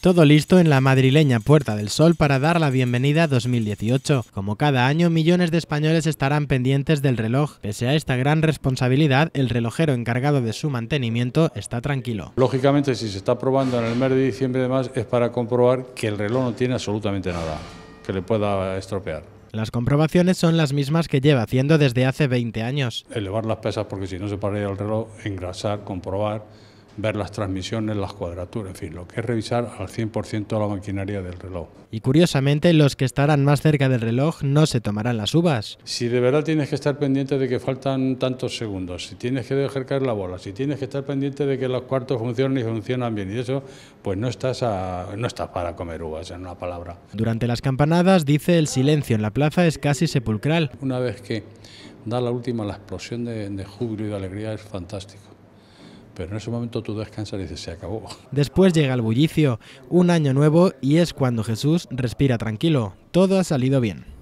Todo listo en la madrileña Puerta del Sol para dar la bienvenida a 2018. Como cada año, millones de españoles estarán pendientes del reloj. Pese a esta gran responsabilidad, el relojero encargado de su mantenimiento está tranquilo. Lógicamente, si se está probando en el mes de diciembre y demás, es para comprobar que el reloj no tiene absolutamente nada que le pueda estropear. Las comprobaciones son las mismas que lleva haciendo desde hace 20 años. Elevar las pesas porque si no se pararía el reloj, engrasar, comprobar, ver las transmisiones, las cuadraturas, en fin, lo que es revisar al 100% la maquinaria del reloj. Y curiosamente, los que estarán más cerca del reloj no se tomarán las uvas. Si de verdad tienes que estar pendiente de que faltan tantos segundos, si tienes que dejar caer la bola, si tienes que estar pendiente de que los cuartos funcionen y funcionan bien y eso, pues no estás, no estás para comer uvas, en una palabra. Durante las campanadas, dice, el silencio en la plaza es casi sepulcral. Una vez que da la última, la explosión de, de júbilo y de alegría es fantástico. Pero en ese momento tú descansas y dices, se acabó. Después llega el bullicio, un año nuevo y es cuando Jesús respira tranquilo. Todo ha salido bien.